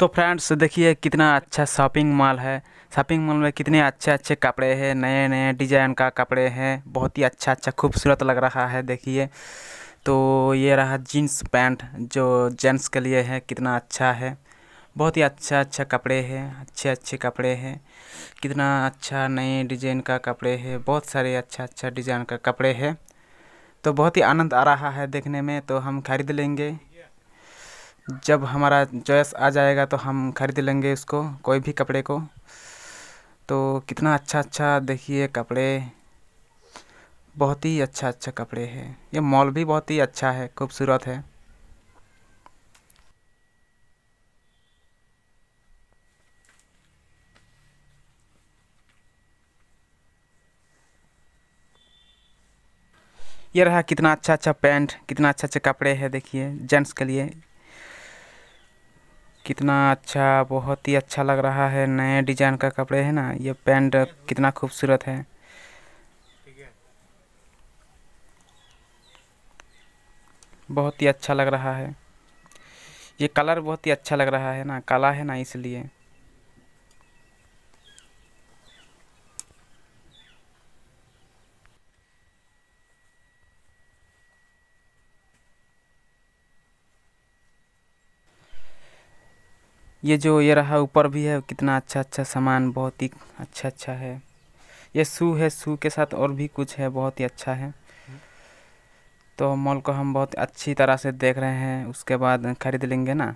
तो फ्रेंड्स देखिए कितना अच्छा शॉपिंग मॉल है शॉपिंग मॉल में कितने अच्छे अच्छे कपड़े हैं नए नए डिजाइन का कपड़े हैं बहुत ही अच्छा अच्छा खूबसूरत लग रहा है देखिए तो ये रहा जीन्स पैंट जो जेंट्स के लिए है कितना अच्छा है बहुत ही अच्छा अच्छा कपड़े हैं अच्छे अच्छे कपड़े हैं कितना अच्छा नए डिजाइन का कपड़े है बहुत सारे अच्छा अच्छा डिजाइन का कपड़े है तो बहुत ही आनंद आ रहा है देखने में तो हम खरीद लेंगे जब हमारा चॉइस आ जाएगा तो हम खरीद लेंगे उसको कोई भी कपड़े को तो कितना अच्छा अच्छा देखिए कपड़े बहुत ही अच्छा अच्छा कपड़े हैं ये मॉल भी बहुत ही अच्छा है खूबसूरत है ये रहा कितना अच्छा अच्छा पैंट कितना अच्छा अच्छा कपड़े हैं देखिए जेंट्स के लिए कितना अच्छा बहुत ही अच्छा लग रहा है नए डिजाइन का कपड़े है ना ये पैंट कितना खूबसूरत है बहुत ही अच्छा लग रहा है ये कलर बहुत ही अच्छा लग रहा है ना काला है ना इसलिए ये जो ये रहा ऊपर भी है कितना अच्छा अच्छा सामान बहुत ही अच्छा अच्छा है ये शू है शू के साथ और भी कुछ है बहुत ही अच्छा है तो मॉल को हम बहुत अच्छी तरह से देख रहे हैं उसके बाद खरीद लेंगे ना